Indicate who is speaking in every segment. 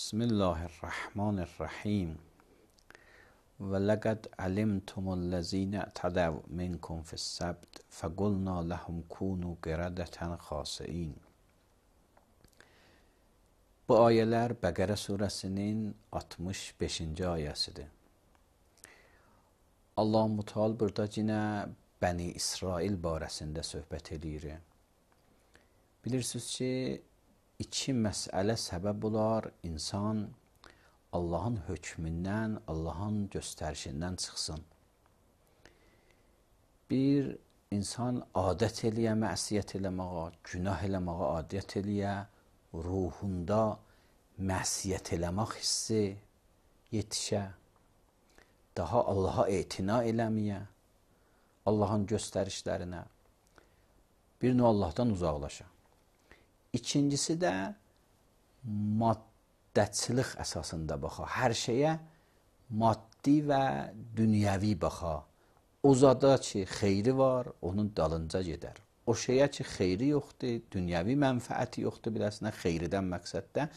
Speaker 1: بسم الله الرحمن الرحيم ولقد علمتم الذين اعتدوا منكم في السبت فقلنا لهم كونوا قردة خاسئين Bu ayələr Bəqərə surəsinin 65-ci ayəsidir. Allah Mutal burada yenə Bəni İsrail barəsində söhbət eləyir. Bilirsiniz ki, iki məsələ səbəb olar, insan Allahın hökmündən, Allahın göstərişindən çıxsın. Bir, insan adət eləyə, məsiyyət eləməyə, günah eləməyə adət eləyə, ruhunda məsiyyət eləmək hissi yetişə, daha Allaha etina eləməyə, Allahın göstərişlərinə, bir növ Allahdan uzaqlaşa. İkincisi də maddəçilik əsasında baxa, hər şeyə maddi və dünyəvi baxa. O zada ki, xeyri var, onun dalınca gedər. O şeyə ki, xeyri yoxdur, dünyəvi mənfəəti yoxdur, biləsinə xeyridən məqsəddə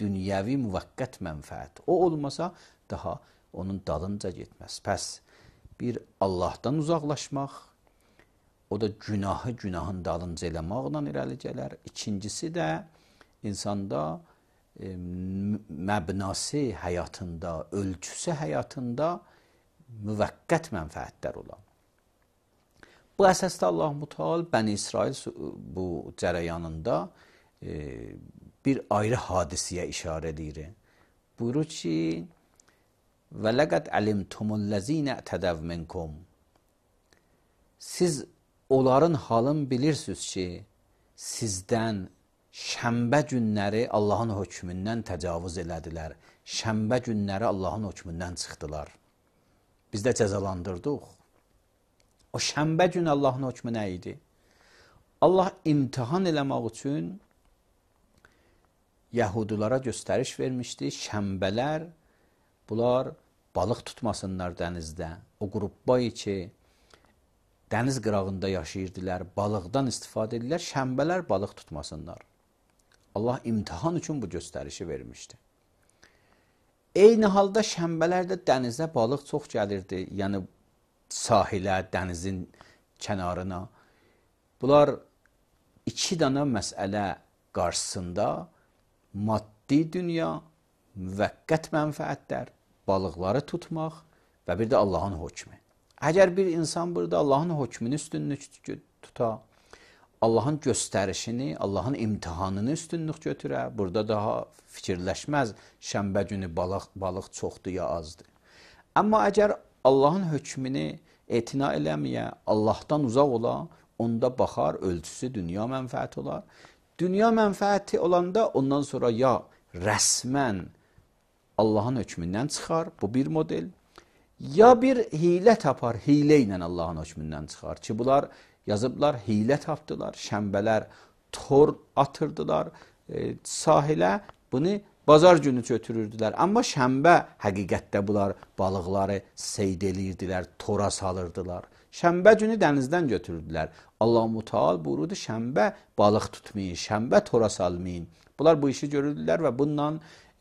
Speaker 1: dünyəvi müvəqqət mənfəət. O olmasa, daha onun dalınca getməz. Pəs, bir Allahdan uzaqlaşmaq, O da günahı günahın dalınca eləmaqla irəli gələr. İkincisi də insanda e, məbnası həyatında, ölçüsü həyatında müvəqqət mənfəətlər olan. Bu əsasda Allah Mütəal Bəni İsrail bu cərəyanında e, bir ayrı hadisəyə işarə edir. Buyurur ki: "Və ləqəd alimtumul lezina tadav minkum." Siz onların halın bilirsiniz ki, sizdən şəmbə günləri Allahın hökmündən təcavüz elədilər. Şəmbə günləri Allahın hökmündən çıxdılar. Biz də cəzalandırdıq. O şəmbə günü Allahın hökmü nə idi? Allah imtihan eləmək üçün Yahudulara göstəriş vermişdi. Şəmbələr bunlar balıq tutmasınlar dənizdə. O qrupba ki, dəniz qırağında yaşayırdılar, balıqdan istifadə edirlər, şənbələr balıq tutmasınlar. Allah imtihan üçün bu göstərişi vermişdi. Eyni halda şənbələrdə dənizə balıq çox gəlirdi, yəni sahilə, dənizin kənarına. Bunlar iki dana məsələ qarşısında maddi dünya, müvəqqət mənfəətlər, balıqları tutmaq və bir də Allahın hökmü. Əgər bir insan burada Allahın hökmünü üstünlük tuta, Allahın göstərişini, Allahın imtihanını üstünlük götürə, burada daha fikirləşməz şənbə günü balıq, balıq çoxdur ya azdır. Amma əgər Allahın hökmünü etina eləməyə, Allahdan uzaq ola, onda baxar, ölçüsü dünya mənfəəti olar. Dünya mənfəəti olanda ondan sonra ya rəsmən Allahın hökmündən çıxar, bu bir model. Ya bir hilə tapar, hilə ilə Allahın hökmündən çıxar ki, bunlar yazıblar, hilə tapdılar, şənbələr tor atırdılar e, sahilə, bunu bazar günü götürürdülər. Amma şənbə həqiqətdə bunlar balıqları seyd eləyirdilər, tora salırdılar. Şənbə günü dənizdən götürürdülər. Allah Muteal buyurdu, şənbə balıq tutmayın, şənbə tora salmayın. Bunlar bu işi görürdülər və bununla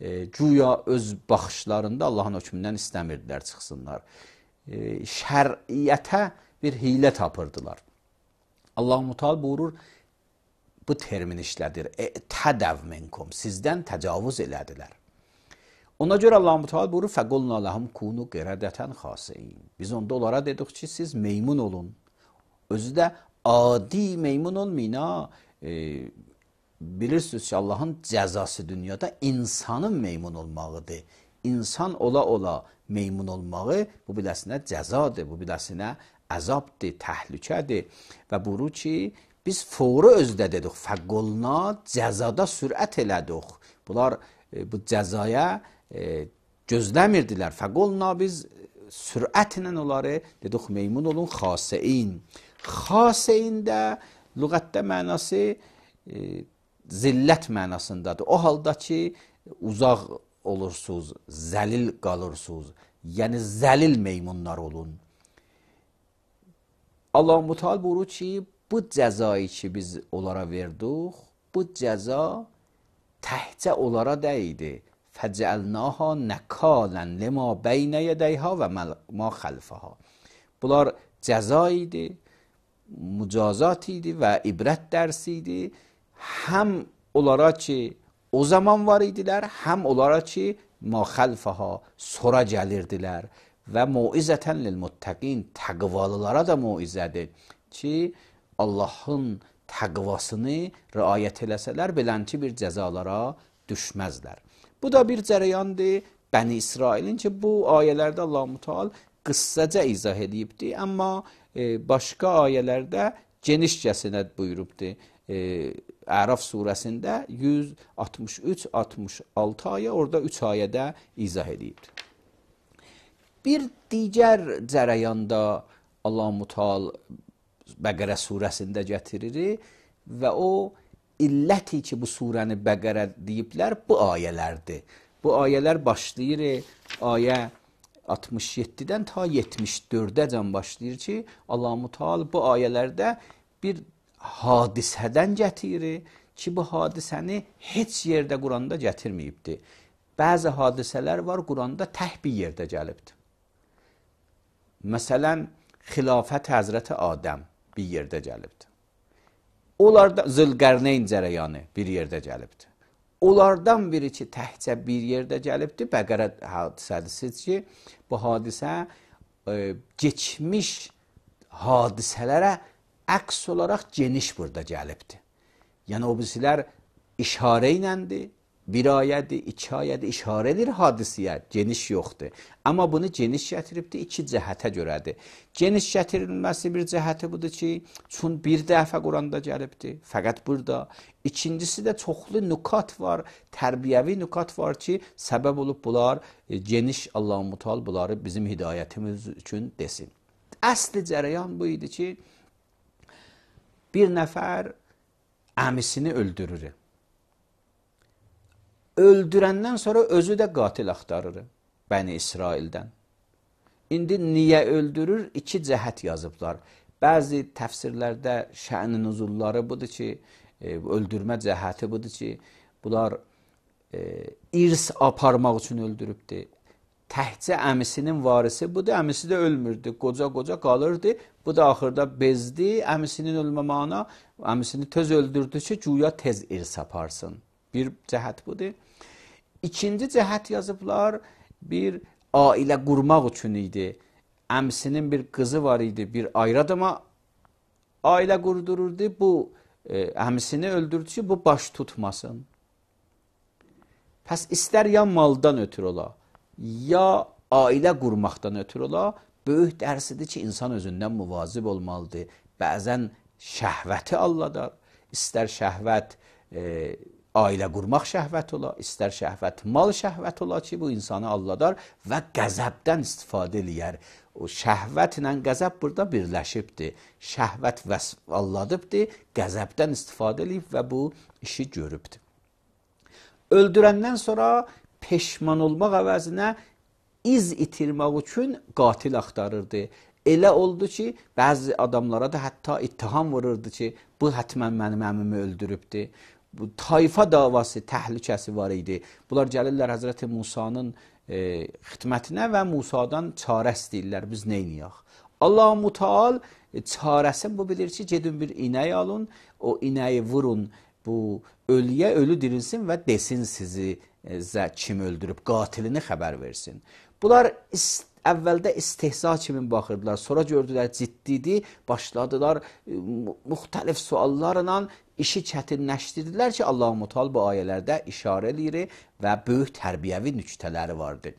Speaker 1: e, cuya öz baxışlarında Allahın hökmündən istəmirdilər çıxsınlar. E, şəriətə bir hilə tapırdılar. Allah Mutal buyurur, bu termin işlədir. E, tədəv minkum, sizdən təcavüz elədilər. Ona görə Allah Mutal buyurur, fəqulna lahum kunu qiradətən xasiyin. Biz onda onlara dedik ki, siz meymun olun. Özü də adi meymun olmayın ha. E, bilirsiniz ki, Allahın cəzası dünyada insanın meymun olmağıdır. İnsan ola-ola meymun olmağı bu biləsinə cəzadır, bu biləsinə əzabdır, təhlükədir. Və buru ki, biz foru özdə dedik, fəqqoluna cəzada sürət elədik. Bunlar e, bu cəzaya e, gözləmirdilər. Fəqqoluna biz sürətlə onları dedik meymun olun xasein. Xasein də lüğətdə mənası e, zillət mənasındadır. O halda ki, uzaq olursunuz, zəlil qalırsınız. Yəni zəlil meymunlar olun. Allah Mutal buyurur ki, bu cəzayı ki biz onlara verdik, bu cəza təhcə onlara dəydi. Fəcəlnaha nəkalən lima beynə yədəyha və ma xəlfəha. Bunlar cəza idi, mücazat idi və ibrət dərsi idi هم onlara ki, o zaman var idilər, həm onlara ki, ma xəlfəha, sora gəlirdilər və muizətən lilmuttəqin, təqvalılara da muizədir ki, Allahın təqvasını riayət eləsələr, belənki bir cəzalara düşməzlər. Bu da bir cərəyandır Bəni İsrailin ki, bu ayələrdə Allah-u Teala qıssaca izah edibdir, amma e, başqa ayələrdə genişcəsinə buyurubdur. E, Əraf surəsində 163-66 ayə, orada 3 ayədə izah edibdir. Bir digər cərəyanda Allah Mutal Bəqərə surəsində gətiririk və o illəti ki, bu surəni Bəqərə deyiblər, bu ayələrdir. Bu ayələr başlayır ayə 67-dən ta 74-dəcən başlayır ki, Allah Mutal bu ayələrdə bir hadisədən gətirir ki, bu hadisəni heç yerdə Quranda gətirməyibdir. Bəzi hadisələr var Quranda tək bir yerdə gəlibdir. Məsələn, xilafət Həzrəti Adəm bir yerdə gəlibdir. Onlarda Zülqərneyn cərəyanı bir yerdə gəlibdir. Onlardan biri ki, təhcə bir yerdə gəlibdir. Bəqərə hadisəsidir ki, bu hadisə e, keçmiş hadisələrə əks olaraq geniş burada gəlibdir. Yəni, o bizlər işarə iləndir, bir ayədir, iki ayədir, işarə edir hadisiyə, geniş yoxdur. Amma bunu geniş gətiribdir, iki cəhətə görədir. Geniş gətirilməsi bir cəhəti budur ki, çün bir dəfə Quranda gəlibdir, fəqət burada. İkincisi də çoxlu nükat var, tərbiyəvi nükat var ki, səbəb olub bunlar, e, geniş Allah-u Mutal bunları bizim hidayətimiz üçün desin. Əsli cərəyan bu idi ki, bir nəfər əmisini öldürür. Öldürəndən sonra özü də qatil axtarır Bəni İsraildən. İndi niyə öldürür? İki cəhət yazıblar. Bəzi təfsirlərdə şənin nüzulları budur ki, e, öldürmə cəhəti budur ki, bunlar e, irs aparmaq üçün öldürübdür təhcə əmisinin varisi budur. Əmisi də ölmürdü, qoca-qoca qalırdı. Bu da axırda bezdi, əmisinin ölməmana, əmisini tez öldürdü ki, güya tez irs aparsın. Bir cəhət budur. İkinci cəhət yazıblar, bir ailə qurmaq üçün idi. Əmsinin bir qızı var idi, bir ayradama ailə qurdururdu. Bu e, əmsini öldürdü ki, bu baş tutmasın. Pəs istər yan maldan ötür ola, ya ailə qurmaqdan ötürü ola, böyük dərsidir ki, insan özündən müvazib olmalıdır. Bəzən şəhvəti alladar, istər şəhvət e, ailə qurmaq şəhvət ola, istər şəhvət mal şəhvət ola ki, bu insanı alladar və qəzəbdən istifadə eləyər. O şəhvətlə qəzəb burada birləşibdir. Şəhvət vəsf alladıbdır, qəzəbdən istifadə eləyib və bu işi görübdür. Öldürəndən sonra peşman olmaq əvəzinə iz itirmək üçün qatil axtarırdı. Elə oldu ki, bəzi adamlara da hətta ittiham vururdu ki, bu hətmən mənim əmimi öldürübdü. Bu tayfa davası, təhlükəsi var idi. Bunlar gəlirlər Həzrəti Musanın e, xidmətinə və Musadan çarə istəyirlər, biz neyniyək? Allah-u Mutal e, çarəsin bu bilir ki, gedin bir inəy alın, o inəyi vurun, bu ölüyə ölü dirilsin və desin sizi e, zə kim öldürüb, qatilini xəbər versin. Bunlar ist əvvəldə istehza kimi baxırdılar, sonra gördülər ciddidir, başladılar e, müxtəlif suallarla işi çətinləşdirdilər ki, Allah-u Mutal bu ayələrdə işarə eləyir və böyük tərbiyəvi nüktələri vardı.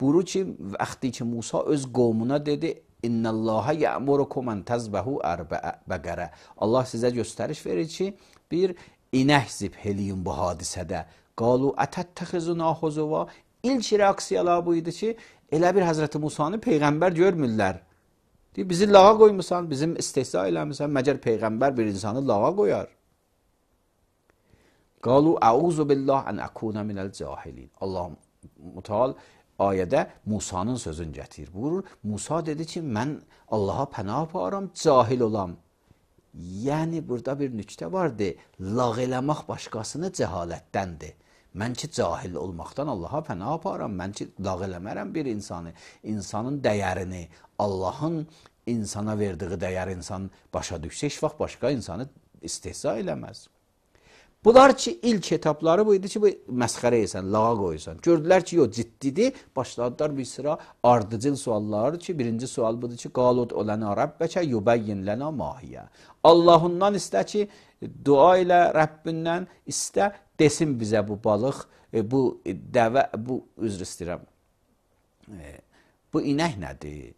Speaker 1: Buru ki, vaxtı ki Musa öz qovmuna dedi, İnnallaha ya'murukum an tazbahu arba'a bəqərə. Allah sizə göstəriş verir ki, bir inəhzib heliyin bu hadisədə. Qalu ətəttəxizuna xozuva. İlk reaksiyalar bu idi ki, elə bir Həzrəti Musanı Peyğəmbər görmürlər. Deyir, bizi lağa qoymusan, bizim istehza eləmirsən, məcər Peyğəmbər bir insanı lağa qoyar. Qalu əuzu billah ən əkuna minəl cahilin. Allah mütəal ayədə Musanın sözünü gətirir. Buyurur, Musa dedi ki, mən Allaha pənah aparam, cahil olam. Yəni burada bir nüktə vardı. Lağ eləmək başqasını cəhalətdəndir. Mən ki cahil olmaqdan Allaha pənah aparam. Mən ki lağ eləmərəm bir insanı. İnsanın dəyərini, Allahın insana verdiyi dəyər insan başa düşsə heç vaxt başqa insanı istehza eləməz. Bunlar ki, ilk etapları bu idi ki, bu məsxərə esən, lağa qoysan. Gördülər ki, yox, ciddidir. Başladılar bir sıra ardıcıl sualları ki, birinci sual budur ki, qalud olana Rabbəkə yubəyyin lənə mahiyyə. Allahından istə ki, dua ilə Rəbbindən istə, desin bizə bu balıq, e, bu dəvə, bu üzr istəyirəm. E, bu inək nədir?